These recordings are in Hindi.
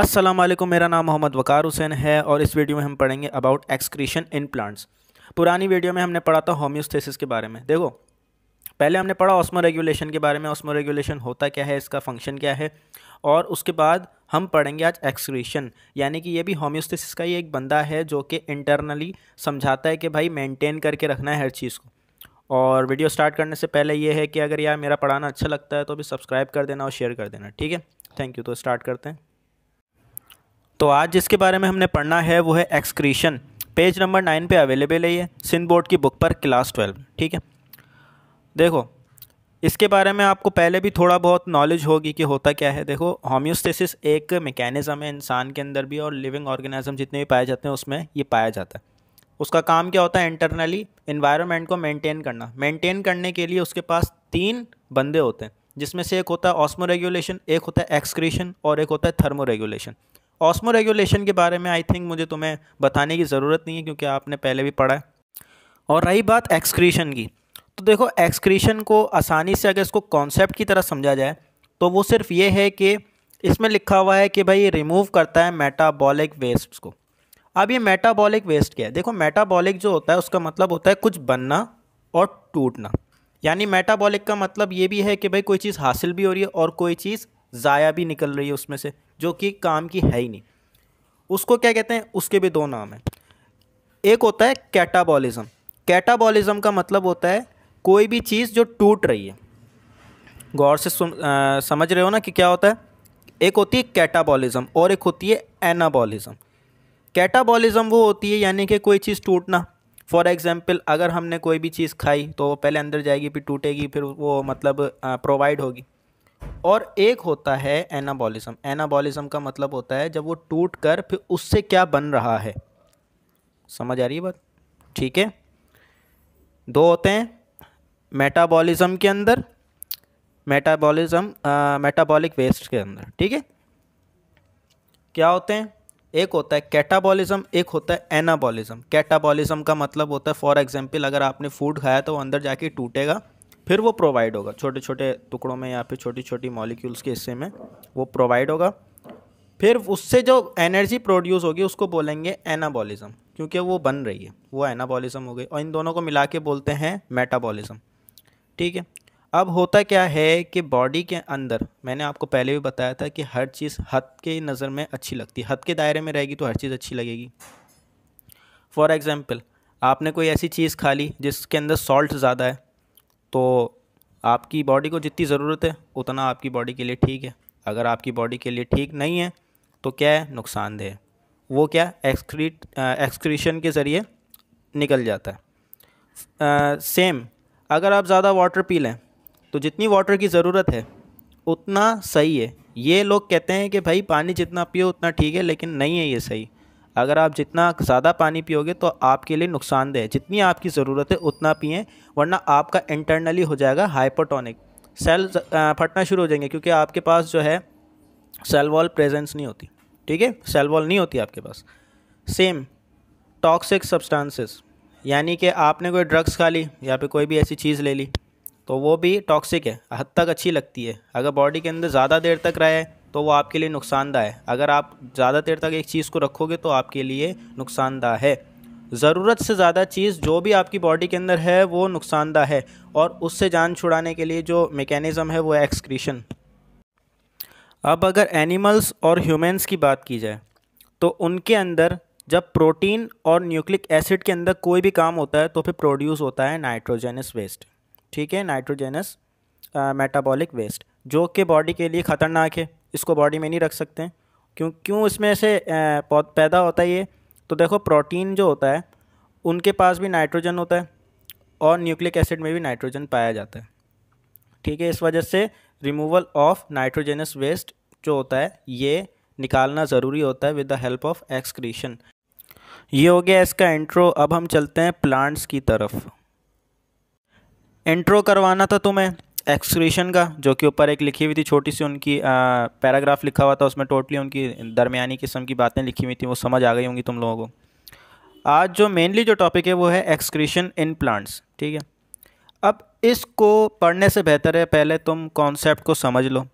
अस्सलाम वालेकुम मेरा नाम मोहम्मद वकार हुसैन है और इस वीडियो में हम पढ़ेंगे अबाउट एक्सक्रीशन इन प्लांट्स पुरानी वीडियो में हमने पढ़ा था होम्योस्थेसिस के बारे में देखो पहले हमने पढ़ा ऑस्मो रेगुलेशन के बारे में ऑस्मो रेगुलेशन होता क्या है इसका फंक्शन क्या है और उसके बाद हम पढ़ेंगे आज एक्सक्रीशन यानी कि ये भी होम्योस्थेसिस का ही एक बंदा है जो कि इंटरनली समझाता है कि भाई मेंटेन करके रखना है हर चीज़ को और वीडियो स्टार्ट करने से पहले ये है कि अगर यार मेरा पढ़ाना अच्छा लगता है तो भी सब्सक्राइब कर देना और शेयर कर देना ठीक है थैंक यू तो स्टार्ट करते हैं तो आज जिसके बारे में हमने पढ़ना है वो है एक्सक्रीशन पेज नंबर नाइन पे अवेलेबल है ये सिंध बोर्ड की बुक पर क्लास ट्वेल्व ठीक है देखो इसके बारे में आपको पहले भी थोड़ा बहुत नॉलेज होगी कि होता क्या है देखो होम्योस्थेसिस एक मेकेनिज़म है इंसान के अंदर भी और लिविंग ऑर्गेनिज़म जितने भी पाए जाते हैं उसमें ये पाया जाता है उसका काम क्या होता है इंटरनली इन्वायरमेंट को मेंटेन करना मेंटेन करने के लिए उसके पास तीन बंदे होते हैं जिसमें से एक होता है ऑस्मो रेगुलेशन एक होता है एक्सक्रीशन और एक होता है थर्मो रेगुलेशन ऑस्मो रेगुलेशन के बारे में आई थिंक मुझे तुम्हें बताने की ज़रूरत नहीं है क्योंकि आपने पहले भी पढ़ा है और रही बात एक्सक्रीशन की तो देखो एक्सक्रीशन को आसानी से अगर इसको कॉन्सेप्ट की तरह समझा जाए तो वो सिर्फ ये है कि इसमें लिखा हुआ है कि भाई ये रिमूव करता है मेटाबॉलिक वेस्ट को अब ये मेटाबॉलिक वेस्ट क्या है देखो मेटाबॉलिक जो होता है उसका मतलब होता है कुछ बनना और टूटना यानी मेटाबॉलिक का मतलब ये भी है कि भाई कोई चीज़ हासिल भी हो रही है और कोई चीज़ ज़ाया भी निकल रही है उसमें से जो कि काम की है ही नहीं उसको क्या कहते हैं उसके भी दो नाम हैं एक होता है कैटाबॉलिज़म कैटाबॉलिज़म का मतलब होता है कोई भी चीज़ जो टूट रही है गौर से सुन, आ, समझ रहे हो ना कि क्या होता है एक होती है कैटाबॉलिज़म और एक होती है एनाबॉलिज़म कैटाबॉलिज़म वो होती है यानी कि कोई चीज़ टूटना फॉर एग्ज़ाम्पल अगर हमने कोई भी चीज़ खाई तो वो पहले अंदर जाएगी फिर टूटेगी फिर वो मतलब प्रोवाइड होगी और एक होता है एनाबॉलिज्म एनाबॉलिज्म का मतलब होता है जब वो टूट कर फिर उससे क्या बन रहा है समझ आ रही है बात ठीक है दो होते हैं मेटाबॉलिज्म के अंदर मेटाबॉलिज्म मेटाबॉलिक वेस्ट के अंदर ठीक है क्या होते हैं एक होता है कैटाबॉलिज्म एक होता है एनाबॉलिज्म कैटाबॉलिज्म का मतलब होता है फॉर एग्जांपल अगर आपने फूड खाया तो वो अंदर जाके टूटेगा फिर वो प्रोवाइड होगा छोटे छोटे टुकड़ों में या फिर छोटी छोटी मॉलिक्यूल्स के हिस्से में वो प्रोवाइड होगा फिर उससे जो एनर्जी प्रोड्यूस होगी उसको बोलेंगे एनाबॉलिज्म क्योंकि वो बन रही है वो एनाबॉलिज्म हो गई और इन दोनों को मिला के बोलते हैं मेटाबॉलिज्म ठीक है अब होता क्या है कि बॉडी के अंदर मैंने आपको पहले भी बताया था कि हर चीज़ हद के नज़र में अच्छी लगती है हद के दायरे में रहेगी तो हर चीज़ अच्छी लगेगी फॉर एग्ज़ाम्पल आपने कोई ऐसी चीज़ खा ली जिसके अंदर सॉल्ट ज़्यादा है तो आपकी बॉडी को जितनी ज़रूरत है उतना आपकी बॉडी के लिए ठीक है अगर आपकी बॉडी के लिए ठीक नहीं है तो क्या है नुकसानदेह वो क्या एक्सक्रीट एक्सक्रीशन के ज़रिए निकल जाता है आ, सेम अगर आप ज़्यादा वाटर पी लें तो जितनी वाटर की ज़रूरत है उतना सही है ये लोग कहते हैं कि भाई पानी जितना पियो उतना ठीक है लेकिन नहीं है ये सही अगर आप जितना ज़्यादा पानी पियोगे तो आपके लिए नुकसानदेह है जितनी आपकी ज़रूरत है उतना पिए वरना आपका इंटरनली हो जाएगा हाइपोटोनिक सेल फटना शुरू हो जाएंगे क्योंकि आपके पास जो है सेल वॉल प्रेजेंस नहीं होती ठीक है सेल वॉल नहीं होती आपके पास सेम टॉक्सिक सब्सटेंसेस यानी कि आपने कोई ड्रग्स खा ली या फिर कोई भी ऐसी चीज़ ले ली तो वो भी टॉक्सिक है हद तक अच्छी लगती है अगर बॉडी के अंदर ज़्यादा देर तक रहा है तो वो आपके लिए नुकसानदा है अगर आप ज़्यादा देर तक एक चीज़ को रखोगे तो आपके लिए नुकसानदा है ज़रूरत से ज़्यादा चीज़ जो भी आपकी बॉडी के अंदर है वो नुकसानदा है और उससे जान छुड़ाने के लिए जो मेकेनिज़्म है वो है एक्सक्रीशन अब अगर एनिमल्स और ह्यूमेंस की बात की जाए तो उनके अंदर जब प्रोटीन और न्यूक्लिक एसिड के अंदर कोई भी काम होता है तो फिर प्रोड्यूस होता है नाइट्रोजेनस वेस्ट ठीक है नाइट्रोजेनस मेटाबॉलिक वेस्ट जो कि बॉडी के लिए ख़तरनाक है इसको बॉडी में नहीं रख सकते क्यों क्यों इसमें से पैदा होता है ये तो देखो प्रोटीन जो होता है उनके पास भी नाइट्रोजन होता है और न्यूक्लिक एसिड में भी नाइट्रोजन पाया जाता है ठीक है इस वजह से रिमूवल ऑफ नाइट्रोजेनस वेस्ट जो होता है ये निकालना ज़रूरी होता है with the help of excretion ये हो गया इसका इंट्रो अब हम चलते हैं प्लांट्स की तरफ इंट्रो करवाना था तुम्हें एक्सक्रेशन का जो कि ऊपर एक लिखी हुई थी छोटी सी उनकी पैराग्राफ लिखा हुआ था उसमें टोटली उनकी दरमियानी किस्म की बातें लिखी हुई थी वो समझ आ गई होंगी तुम लोगों को आज जो मेनली जो टॉपिक है वो है एक्सक्रेशन इन प्लांट्स ठीक है अब इसको पढ़ने से बेहतर है पहले तुम कॉन्सेप्ट को समझ लो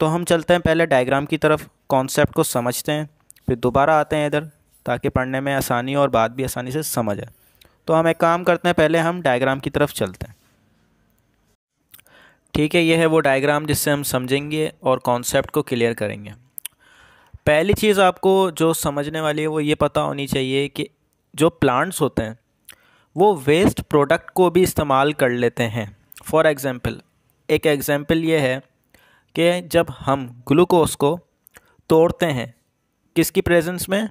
तो हम चलते हैं पहले डायग्राम की तरफ कॉन्सेप्ट को समझते हैं फिर दोबारा आते हैं इधर ताकि पढ़ने में आसानी और बात भी आसानी से समझ आए तो हम एक काम करते हैं पहले हम डायग्राम की तरफ चलते हैं ठीक है ये है वो डायग्राम जिससे हम समझेंगे और कॉन्सेप्ट को क्लियर करेंगे पहली चीज़ आपको जो समझने वाली है वो ये पता होनी चाहिए कि जो प्लांट्स होते हैं वो वेस्ट प्रोडक्ट को भी इस्तेमाल कर लेते हैं फॉर एग्ज़ाम्पल एक एग्ज़ाम्पल ये है कि जब हम ग्लूकोज को तोड़ते हैं किसकी प्रेजेंस में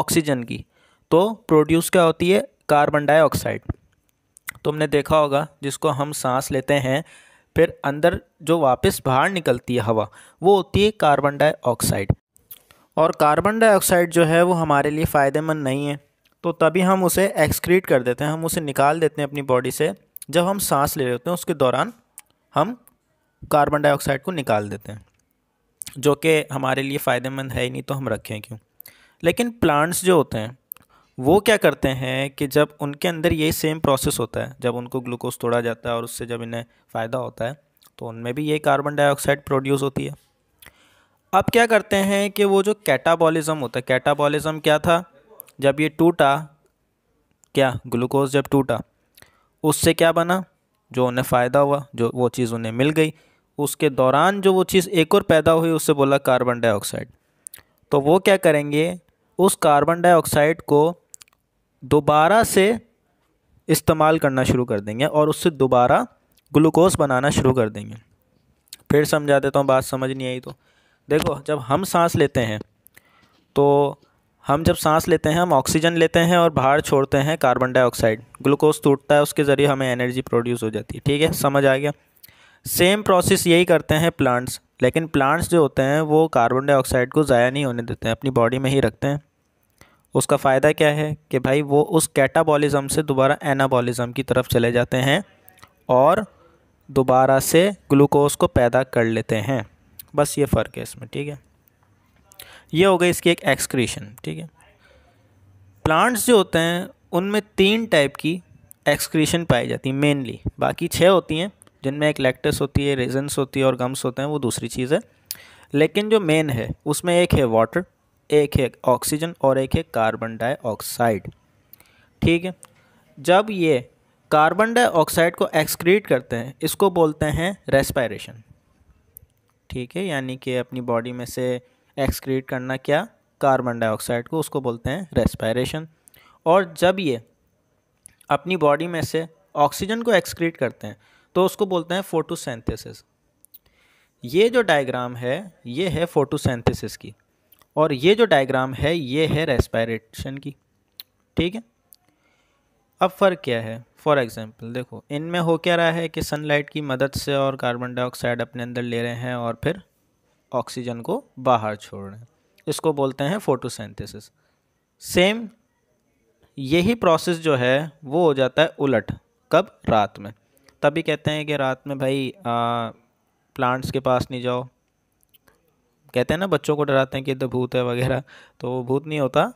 ऑक्सीजन की तो प्रोड्यूस क्या होती है कार्बन डाइऑक्साइड तुमने देखा होगा जिसको हम सांस लेते हैं फिर अंदर जो वापस बाहर निकलती है हवा वो होती है कार्बन डाइऑक्साइड और कार्बन डाइऑक्साइड जो है वो हमारे लिए फ़ायदेमंद नहीं है तो तभी हम उसे एक्सक्रीट कर देते हैं हम उसे निकाल देते हैं अपनी बॉडी से जब हम सांस ले रहे होते हैं उसके दौरान हम कार्बन डाइऑक्साइड को निकाल देते हैं जो कि हमारे लिए फ़ायदेमंद है ही नहीं तो हम रखें क्यों लेकिन प्लांट्स जो होते हैं वो क्या करते हैं कि जब उनके अंदर ये सेम प्रोसेस होता है जब उनको ग्लूकोज तोड़ा जाता है और उससे जब इन्हें फ़ायदा होता है तो उनमें भी ये कार्बन डाइऑक्साइड प्रोड्यूस होती है अब क्या करते हैं कि वो जो कैटाबॉलिज़म होता है कैटाबॉलिज़म क्या था जब ये टूटा क्या ग्लूकोज जब टूटा उससे क्या बना जो उन्हें फ़ायदा हुआ जो वो चीज़ उन्हें मिल गई उसके दौरान जो वो चीज़ एक और पैदा हुई उससे बोला कार्बन डाइऑक्साइड तो वो क्या करेंगे उस कार्बन डाइऑक्साइड को दोबारा से इस्तेमाल करना शुरू कर देंगे और उससे दोबारा ग्लूकोज बनाना शुरू कर देंगे फिर समझा देता तो हूँ बात समझ नहीं आई तो देखो जब हम सांस लेते हैं तो हम जब सांस लेते हैं हम ऑक्सीजन लेते हैं और बाहर छोड़ते हैं कार्बन डाइऑक्साइड ग्लूकोज टूटता है उसके ज़रिए हमें एनर्जी प्रोड्यूस हो जाती है ठीक है समझ आ गया सेम प्रोसेस यही करते हैं प्लांट्स लेकिन प्लांट्स जो होते हैं वो कार्बन डाइऑक्साइड को ज़ाया नहीं होने देते हैं अपनी बॉडी में ही रखते हैं उसका फ़ायदा क्या है कि भाई वो उस कैटाबॉलिज़म से दोबारा एनाबॉलिज़म की तरफ चले जाते हैं और दोबारा से ग्लूकोज को पैदा कर लेते हैं बस ये फ़र्क है इसमें ठीक है ये हो गई इसकी एक एक्सक्रीशन ठीक है प्लांट्स जो होते हैं उनमें तीन टाइप की एक्सक्रीशन पाई जाती है मेनली बाकी छः होती हैं जिनमें एक लैक्टस होती है रेजन्स होती है और गम्स होते हैं वो दूसरी चीज़ है लेकिन जो मेन है उसमें एक है वाटर एक है ऑक्सीजन और एक है कार्बन डाइऑक्साइड ठीक है जब ये कार्बन डाइऑक्साइड को एक्सक्रीट करते हैं इसको बोलते हैं रेस्पायरेशन ठीक है यानी कि अपनी बॉडी में से एक्सक्रीट करना क्या कार्बन डाइऑक्साइड को उसको बोलते हैं रेस्पायरेशन और जब ये अपनी बॉडी में से ऑक्सीजन को एक्सक्रीट करते हैं तो उसको बोलते हैं फोटोसेंथेसिस ये जो डायग्राम है ये है फोटोसेंथेसिस की और ये जो डायग्राम है ये है रेस्पायरेशन की ठीक है अब फ़र्क क्या है फॉर एग्ज़ाम्पल देखो इनमें हो क्या रहा है कि सनलाइट की मदद से और कार्बन डाइऑक्साइड अपने अंदर ले रहे हैं और फिर ऑक्सीजन को बाहर छोड़ रहे हैं इसको बोलते हैं फोटोसिंथेसिस सेम यही प्रोसेस जो है वो हो जाता है उलट कब रात में तभी कहते हैं कि रात में भाई आ, प्लांट्स के पास नहीं जाओ कहते हैं ना बच्चों को डराते हैं कि तो भूत है वगैरह तो वो भूत नहीं होता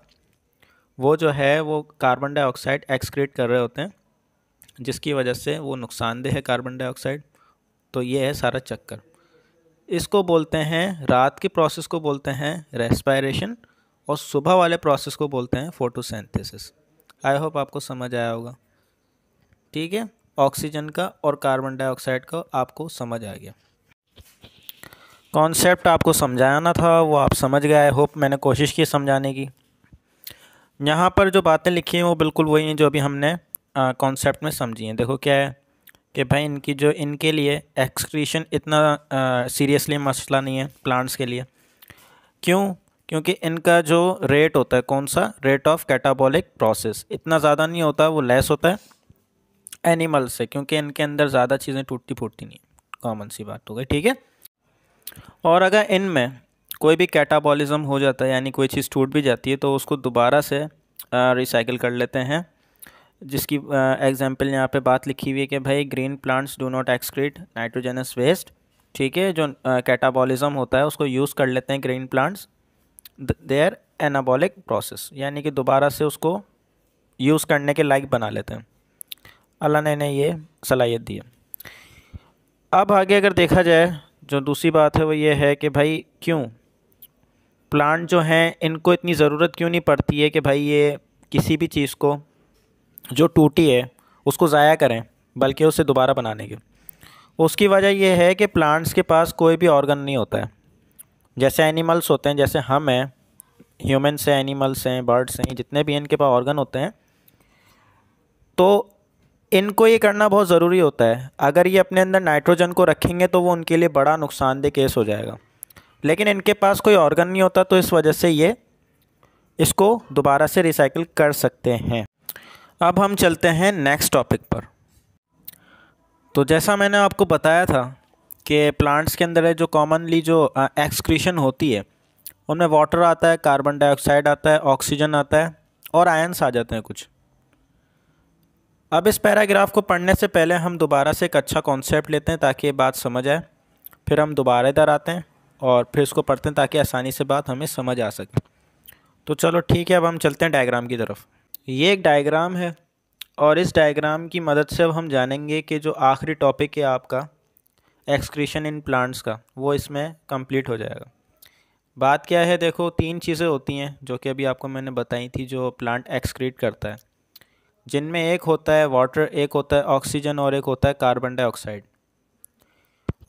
वो जो है वो कार्बन डाइऑक्साइड एक्सक्रीट कर रहे होते हैं जिसकी वजह से वो नुकसानदेह है कार्बन डाइऑक्साइड तो ये है सारा चक्कर इसको बोलते हैं रात के प्रोसेस को बोलते हैं रेस्पायरेशन और सुबह वाले प्रोसेस को बोलते हैं फोटोसेंथेसिस आई होप आपको समझ आया होगा ठीक है ऑक्सीजन का और कार्बन डाइऑक्साइड का आपको समझ आ गया कॉन्सेप्ट आपको समझाना था वो आप समझ गए आई होप मैंने कोशिश की समझाने की यहाँ पर जो बातें लिखी हैं वो बिल्कुल वही हैं जो अभी हमने कॉन्सेप्ट में समझी हैं देखो क्या है कि भाई इनकी जो इनके लिए एक्सक्रीशन इतना सीरियसली मसला नहीं है प्लांट्स के लिए क्यों क्योंकि इनका जो रेट होता है कौन सा रेट ऑफ कैटाबॉलिक प्रोसेस इतना ज़्यादा नहीं होता वो लेस होता है एनिमल से क्योंकि इनके अंदर ज़्यादा चीज़ें टूटती फूटती नहीं कॉमन सी बात हो गई ठीक है और अगर इनमें कोई भी कैटाबॉलिज़म हो जाता है यानी कोई चीज़ टूट भी जाती है तो उसको दोबारा से रिसाइकिल कर लेते हैं जिसकी एग्जांपल यहाँ पे बात लिखी हुई है कि भाई green plants do not excrete nitrogenous waste ठीक है जो कैटाबॉलिज़म होता है उसको यूज़ कर लेते हैं green plants their anabolic process यानी कि दोबारा से उसको यूज़ करने के लायक बना लेते हैं अल्लाह ने इन्हें ये सलाहियत दी है अब आगे अगर देखा जाए जो दूसरी बात है वो ये है कि भाई क्यों प्लांट जो हैं इनको इतनी ज़रूरत क्यों नहीं पड़ती है कि भाई ये किसी भी चीज़ को जो टूटी है उसको ज़ाया करें बल्कि उसे दोबारा बनाने की उसकी वजह यह है कि प्लांट्स के पास कोई भी ऑर्गन नहीं होता है जैसे एनिमल्स होते हैं जैसे हम हैं ह्यूमन्स हैं एनिमल्स हैं बर्ड्स हैं जितने भी इनके पास ऑर्गन होते हैं तो इनको ये करना बहुत ज़रूरी होता है अगर ये अपने अंदर नाइट्रोजन को रखेंगे तो वो उनके लिए बड़ा नुकसानदेह केस हो जाएगा लेकिन इनके पास कोई ऑर्गन नहीं होता तो इस वजह से ये इसको दोबारा से रिसाइकिल कर सकते हैं अब हम चलते हैं नेक्स्ट टॉपिक पर तो जैसा मैंने आपको बताया था कि प्लांट्स के अंदर जो कॉमनली जो एक्सक्रीशन होती है उनमें वाटर आता है कार्बन डाइऑक्साइड आता है ऑक्सीजन आता है और आयन्स आ जाते हैं कुछ अब इस पैराग्राफ को पढ़ने से पहले हम दोबारा से एक अच्छा कॉन्सेप्ट लेते हैं ताकि ये बात समझ आए फिर हम दोबारा इधर आते हैं और फिर इसको पढ़ते हैं ताकि आसानी से बात हमें समझ आ सके तो चलो ठीक है अब हम चलते हैं डायग्राम की तरफ ये एक डायग्राम है और इस डायग्राम की मदद से अब हम जानेंगे कि जो आखिरी टॉपिक है आपका एक्सक्रीशन इन प्लांट्स का वो इसमें कंप्लीट हो जाएगा बात क्या है देखो तीन चीज़ें होती हैं जो कि अभी आपको मैंने बताई थी जो प्लांट एक्सक्रीट करता है जिनमें एक होता है वाटर एक होता है ऑक्सीजन और एक होता है कार्बन डाइऑक्साइड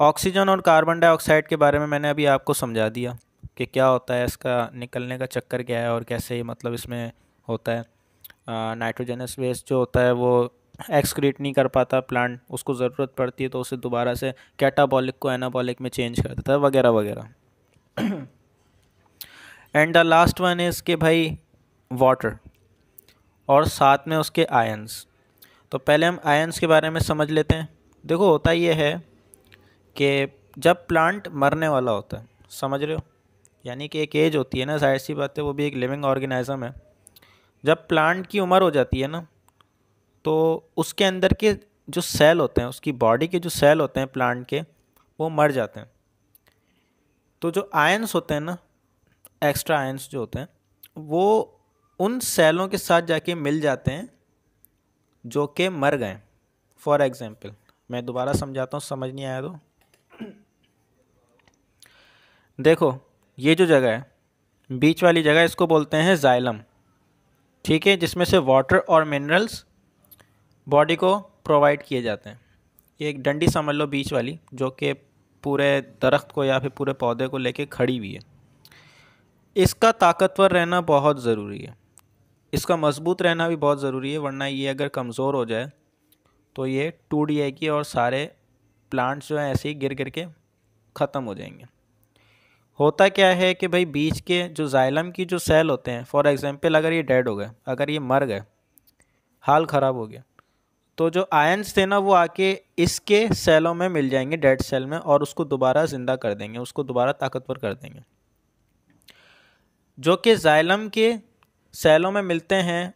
ऑक्सीजन और कार्बन डाइऑक्साइड के बारे में मैंने अभी आपको समझा दिया कि क्या होता है इसका निकलने का चक्कर क्या है और कैसे मतलब इसमें होता है नाइट्रोजनस वेस्ट जो होता है वो एक्सक्रीट नहीं कर पाता प्लांट उसको ज़रूरत पड़ती है तो उसे दोबारा से कैटाबॉलिक को एनाबॉलिक में चेंज कर देता है वगैरह वगैरह and the last one is के भाई वाटर और साथ में उसके आयन्स तो पहले हम आयन्स के बारे में समझ लेते हैं देखो होता ये है कि जब प्लांट मरने वाला होता है समझ रहे हो यानी कि एक एज होती है ना जाहिर सी बात है वो भी एक लिविंग ऑर्गेनाइज़म है जब प्लांट की उम्र हो जाती है ना तो उसके अंदर के जो सेल होते हैं उसकी बॉडी के जो सेल होते हैं प्लांट के वो मर जाते हैं तो जो आयन्स होते हैं ना एक्स्ट्रा आयन्स जो होते हैं वो उन सेलों के साथ जाके मिल जाते हैं जो के मर गए फॉर एग्ज़ाम्पल मैं दोबारा समझाता हूँ समझ नहीं आया तो देखो ये जो जगह है बीच वाली जगह इसको बोलते हैं जाइलम ठीक है जिसमें से वाटर और मिनरल्स बॉडी को प्रोवाइड किए जाते हैं ये एक डंडी समझ लो बीच वाली जो कि पूरे दरख्त को या फिर पूरे पौधे को लेके खड़ी हुई है इसका ताकतवर रहना बहुत ज़रूरी है इसका मजबूत रहना भी बहुत ज़रूरी है वरना ये अगर कमज़ोर हो जाए तो ये टूट जाएगी और सारे प्लांट्स जो हैं ऐसे ही गिर गिर के ख़त्म हो जाएंगे होता क्या है कि भाई बीज के जो जाइलम की जो सेल होते हैं फॉर एग्ज़ाम्पल अगर ये डेड हो गए अगर ये मर गए हाल ख़राब हो गया तो जो आयंस थे ना वो आके इसके सेलों में मिल जाएंगे डेड सेल में और उसको दोबारा ज़िंदा कर देंगे उसको दोबारा ताकतवर कर देंगे जो कि जाइलम के सैलों में मिलते हैं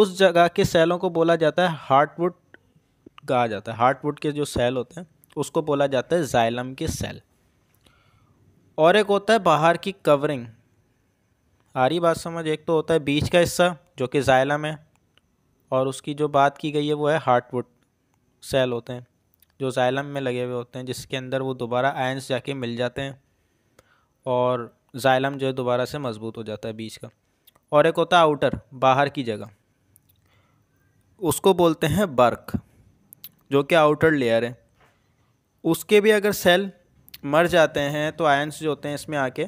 उस जगह के सैलों को बोला जाता है हार्टवुड कहा जाता है हार्टवुड के जो सेल होते हैं उसको बोला जाता है जाइलम के सेल और एक होता है बाहर की कवरिंग आ रही बात समझ एक तो होता है बीच का हिस्सा जो कि जाइलम है और उसकी जो बात की गई है वो है हार्टवुड सेल होते हैं जो जाइलम में लगे हुए होते हैं जिसके अंदर वो दोबारा आयंस जाके मिल जाते हैं और जाइलम जो है दोबारा से मजबूत हो जाता है बीच का और एक होता है आउटर बाहर की जगह उसको बोलते हैं बर्क जो कि आउटर लेयर है उसके भी अगर सेल मर जाते हैं तो आयंस जो होते हैं इसमें आके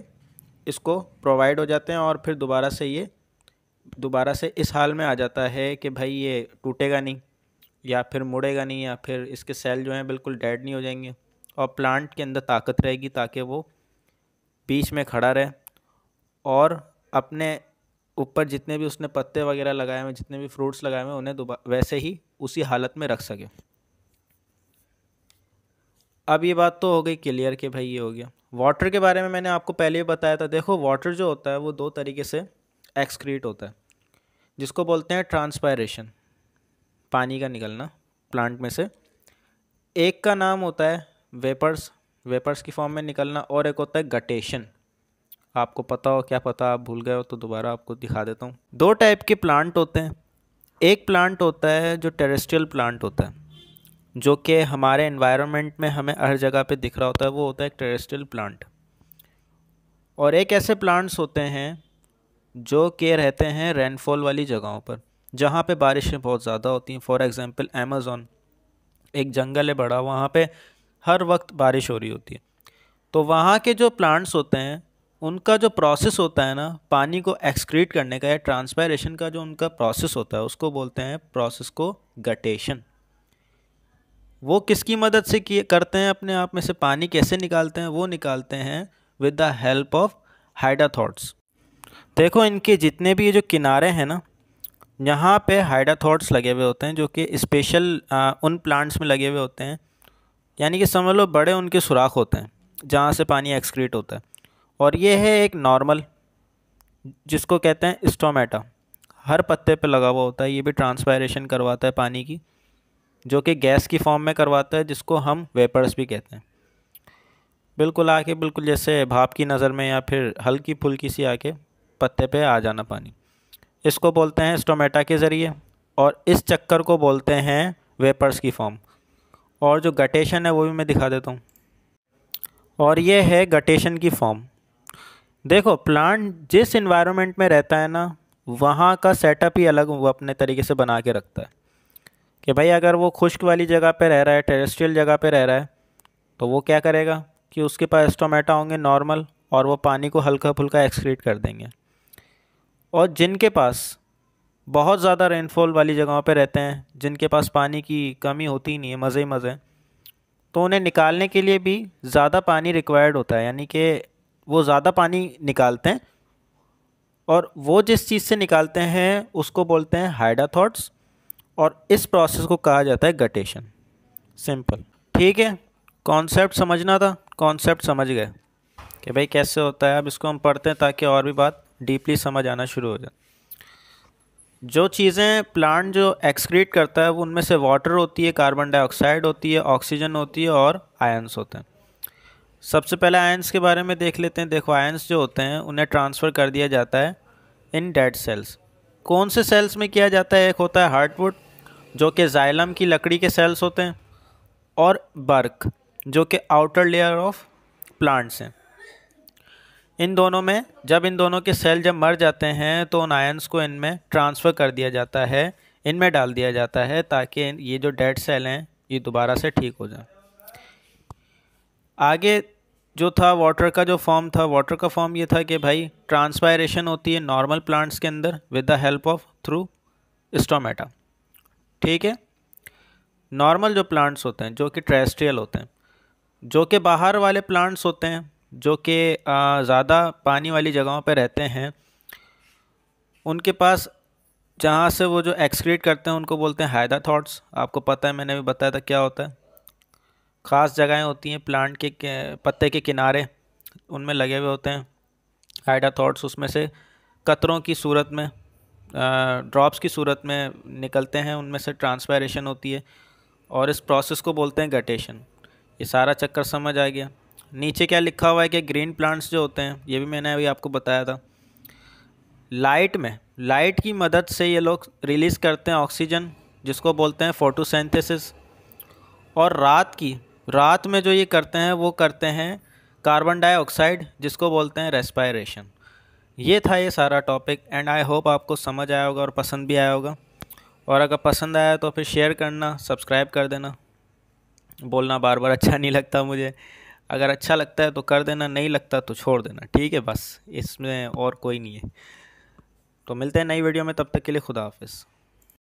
इसको प्रोवाइड हो जाते हैं और फिर दोबारा से ये दोबारा से इस हाल में आ जाता है कि भाई ये टूटेगा नहीं या फिर मुड़ेगा नहीं या फिर इसके सेल जो हैं बिल्कुल डेड नहीं हो जाएंगे और प्लांट के अंदर ताकत रहेगी ताकि वो बीच में खड़ा रहे और अपने ऊपर जितने भी उसने पत्ते वगैरह लगाए हुए जितने भी फ्रूट्स लगाए हुए उन्हें दोबारा वैसे ही उसी हालत में रख सके अब ये बात तो हो गई क्लियर कि भाई ये हो गया वाटर के बारे में मैंने आपको पहले ही बताया था देखो वाटर जो होता है वो दो तरीके से एक्सक्रीट होता है जिसको बोलते हैं ट्रांसपायरेशन पानी का निकलना प्लांट में से एक का नाम होता है वेपर्स वेपर्स की फॉर्म में निकलना और एक होता है गटेशन आपको पता हो क्या पता आप भूल गए हो तो दोबारा आपको दिखा देता हूँ दो टाइप के प्लांट होते हैं एक प्लांट होता है जो टेरेस्ट्रियल प्लांट होता है जो कि हमारे एनवायरनमेंट में हमें हर जगह पे दिख रहा होता है वो होता है एक टेरेस्ट्रियल प्लांट और एक ऐसे प्लांट्स होते हैं जो के रहते हैं रेनफॉल वाली जगहों पर जहाँ पे बारिशें बहुत ज़्यादा होती हैं फॉर एग्ज़ाम्पल अमेज़ोन एक जंगल है बड़ा वहाँ पे हर वक्त बारिश हो रही होती है तो वहाँ के जो प्लांट्स होते हैं उनका जो प्रोसेस होता है ना पानी को एक्सक्रीट करने का या ट्रांसपायरेशन का जो उनका प्रोसेस होता है उसको बोलते हैं प्रोसेस को गटेशन वो किसकी मदद से किए करते हैं अपने आप में से पानी कैसे निकालते हैं वो निकालते हैं with the help of hydathodes देखो इनके जितने भी ये जो किनारे हैं ना यहाँ पे हाइडाथॉट्स लगे हुए होते हैं जो कि स्पेशल उन प्लांट्स में लगे हुए होते हैं यानी कि समझ लो बड़े उनके सुराख होते हैं जहाँ से पानी एक्सक्रीट होता है और ये है एक नॉर्मल जिसको कहते हैं स्टोमेटा हर पत्ते पे लगा हुआ होता है ये भी ट्रांसपायरेशन करवाता है पानी की जो कि गैस की फॉर्म में करवाता है जिसको हम वेपर्स भी कहते हैं बिल्कुल आके बिल्कुल जैसे भाप की नज़र में या फिर हल्की फुल्की सी आके पत्ते पे आ जाना पानी इसको बोलते हैं स्टोमेटा के ज़रिए और इस चक्कर को बोलते हैं वेपर्स की फॉर्म और जो गटेशन है वो भी मैं दिखा देता हूँ और ये है गटेशन की फॉर्म देखो प्लांट जिस इन्वायरमेंट में रहता है ना वहाँ का सेटअप ही अलग वो अपने तरीके से बना के रखता है कि भाई अगर वो खुश्क वाली जगह पे रह रहा है टेरेस्ट्रियल जगह पे रह रहा है तो वो क्या करेगा कि उसके पास एस्टोमेटा होंगे नॉर्मल और वो पानी को हल्का फुल्का एक्सक्रीट कर देंगे और जिनके पास बहुत ज़्यादा रेनफॉल वाली जगहों पर रहते हैं जिनके पास पानी की कमी होती ही नहीं है मज़े ही मज़े तो उन्हें निकालने के लिए भी ज़्यादा पानी रिक्वायर्ड होता है यानी कि वो ज़्यादा पानी निकालते हैं और वो जिस चीज़ से निकालते हैं उसको बोलते हैं हाइडाथॉट्स और इस प्रोसेस को कहा जाता है गटेशन सिंपल ठीक है कॉन्सेप्ट समझना था कॉन्सेप्ट समझ गए कि भाई कैसे होता है अब इसको हम पढ़ते हैं ताकि और भी बात डीपली समझ आना शुरू हो जाए जो चीज़ें प्लांट जो एक्सक्रीट करता है वो उनमें से वाटर होती है कार्बन डाइऑक्साइड होती है ऑक्सीजन होती है और आयन्स होते हैं सबसे पहले आयंस के बारे में देख लेते हैं देखो आयंस जो होते हैं उन्हें ट्रांसफ़र कर दिया जाता है इन डेड सेल्स कौन से सेल्स में किया जाता है एक होता है हार्डवुड जो कि जाइलम की लकड़ी के सेल्स होते हैं और बर्क जो कि आउटर लेयर ऑफ प्लांट्स हैं इन दोनों में जब इन दोनों के सेल जब मर जाते हैं तो उन आयंस को इनमें ट्रांसफ़र कर दिया जाता है इनमें डाल दिया जाता है ताकि ये जो डेड सेल हैं ये दोबारा से ठीक हो जाए आगे जो था वाटर का जो फॉर्म था वाटर का फॉर्म ये था कि भाई ट्रांसपायरेशन होती है नॉर्मल प्लांट्स के अंदर with the help of through stomata ठीक है नॉर्मल जो प्लांट्स होते हैं जो कि ट्रेस्ट्रियल होते हैं जो कि बाहर वाले प्लांट्स होते हैं जो कि ज़्यादा पानी वाली जगहों पर रहते हैं उनके पास जहाँ से वो जो एक्सक्रीट करते हैं उनको बोलते हैं हायदा थाट्स आपको पता है मैंने भी बताया था क्या होता है ख़ास जगहें होती हैं प्लांट के पत्ते के किनारे उनमें लगे हुए होते हैं थाट्स उसमें से कतरों की सूरत में ड्रॉप्स की सूरत में निकलते हैं उनमें से ट्रांसपेरेशन होती है और इस प्रोसेस को बोलते हैं गटेशन ये सारा चक्कर समझ आ गया नीचे क्या लिखा हुआ है कि ग्रीन प्लांट्स जो होते हैं ये भी मैंने अभी आपको बताया था लाइट में लाइट की मदद से ये लोग रिलीज़ करते हैं ऑक्सीजन जिसको बोलते हैं फोटोसेंथेसिस और रात की रात में जो ये करते हैं वो करते हैं कार्बन डाइऑक्साइड जिसको बोलते हैं रेस्पायरेशन ये था ये सारा टॉपिक एंड आई होप आपको समझ आया होगा और पसंद भी आया होगा और अगर पसंद आया तो फिर शेयर करना सब्सक्राइब कर देना बोलना बार बार अच्छा नहीं लगता मुझे अगर अच्छा लगता है तो कर देना नहीं लगता तो छोड़ देना ठीक है बस इसमें और कोई नहीं है तो मिलते हैं नई वीडियो में तब तक के लिए खुदा हाफिज़